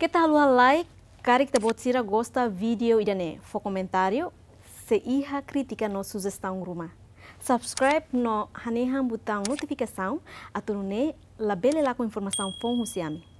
Kita halua like, cari te bot a gosta vídeo idane. Fo comentário, se iha crítica no sugestão gruma. Subscribe no haneham botão notificação, atunune labela lá com informação fom husiami.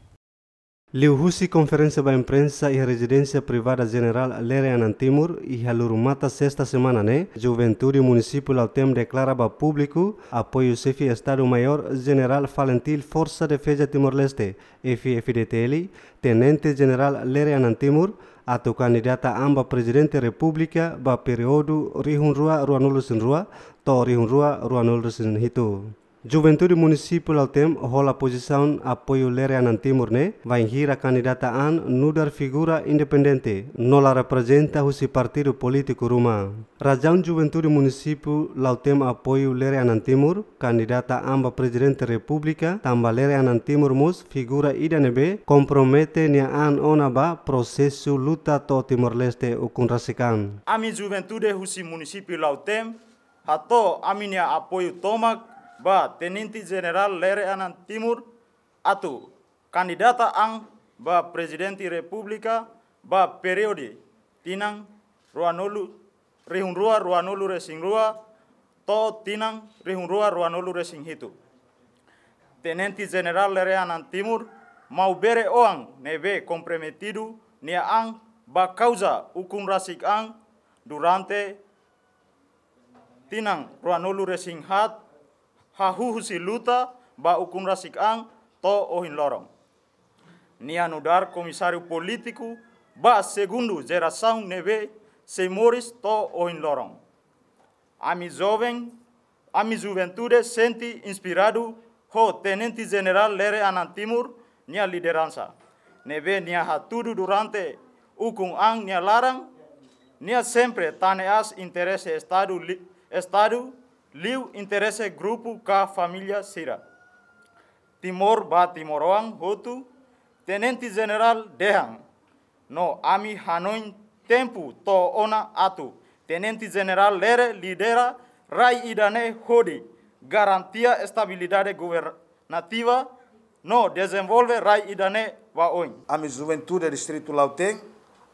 Liuhusi konferensi da imprensa e residência privada general Lereanan Timur e Halurumata sexta semana, ne, Juventude Município Lautem declara publiku, público apoio chefe Estado-Maior General Valentil de Defesa Timor-Leste, FFDTL, Tenente General Lereanan Timur, atau kandidata amba Presidente Republika, ba período rua Ruanulusin Rua to rua Ruanulusin Hitu. Juventude Municipal Altem rola a posição apoio Lereanan Timor-Né, vai gira candidata an nudar figura independente, nola representa husi partido político rumã. Rajão Juventude Municipal Lautem apoio Lereanan Timor, candidata amba presidente republika, tamba Lereanan Timor mus figura idanebe, compromete nia an onaba prosesu luta to timur leste ukunrasikan. Ami Juventude Husi Municipal Lautem, hato aminia apoio tomak ba teninti General Lere Anan Timur atu kandidata ang ba Presidenti Republika ba periode tinang ruanolu rihun rua ruanolu resing rua to tinang rihun rua ruanolu resing hitu. teninti General Lere Anan Timur mau bere oang nebe komprometidu nia ang ba causa ukun rasik ang durante tinang ruanolu resing hat hahuhu si luta ba rasik ang to ohin lorong. Nian udar komisario politiku ba segundo geração neve se moris to ohin lorong. Ami jovem, ami juventude senti inspirado ho tenenti general lere anantimur nia lideransa Neve nia hatudu durante ukung ang nia larang, nia sempre taneas interesse estado, estado Liu interesse grupo ka família Sira. Timor ba Timoroang hotu Tenente General Dehang. No ami Hanoi tempo to ona atu. Tenente General Lere lidera Rai Idane Hodi. Garantia estabilidade governativa. No desenvolve Rai Idane Vaoin. Ami Juventude Distrito Lauteng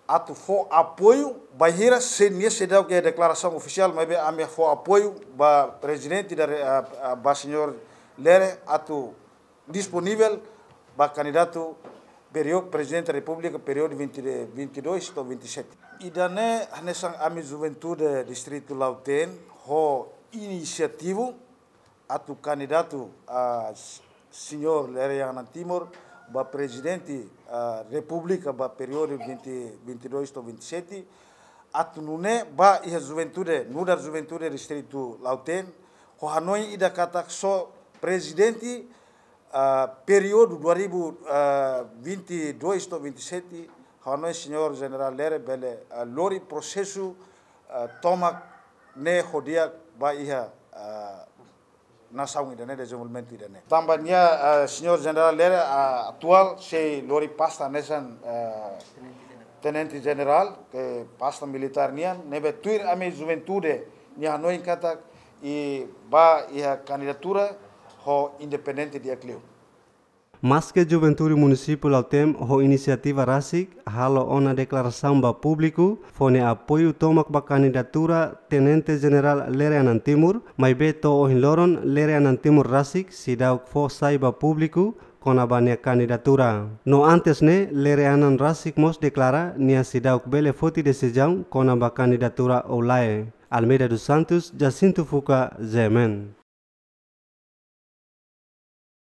ato for apoio barreira senia sedal que é declaração oficial mas a minha for apoio ba presidente da ba senhor Lere ato disponível ba candidato período presidente da república período 20, 22 ou 27 e dané nessa a minha juventude distrito Lauten ho iniciativo ato candidato a senhor Lere Ana Timor ба президенти а, република ба периоди 22-27 нуне ба ја зувентуре, нудар зувентуре рестриту лаутен, која ној и да катак со президенти а, периоду 2022-27 која ној сеньор генерал Лере беле а, лори процесу а, томак не ходија ба иха а, nasaung idane de jumulment idane tambahnya eh, senior general ler eh, actual se lori pasta nation eh, tenente general ke pasta militar nian nebe tuir ame juventude nia noin kata i ba ia candidatura ho independente dia clio Maske Juventuri Municipal Altem ho inisiativa rasik halo ona declaração ba público fone apoio tomak ba kandidatura Tenente General Lere Anantimur, mai beto o loron Lere Anantimur RASIC si dau fo saiba público con abania kandidatura. No antes ne Lereanan Rasik mos deklara nia sidauk bele foti desejam kona aba kandidatura olae. Almeida dos Santos, Jacinto Fuca, Zemen.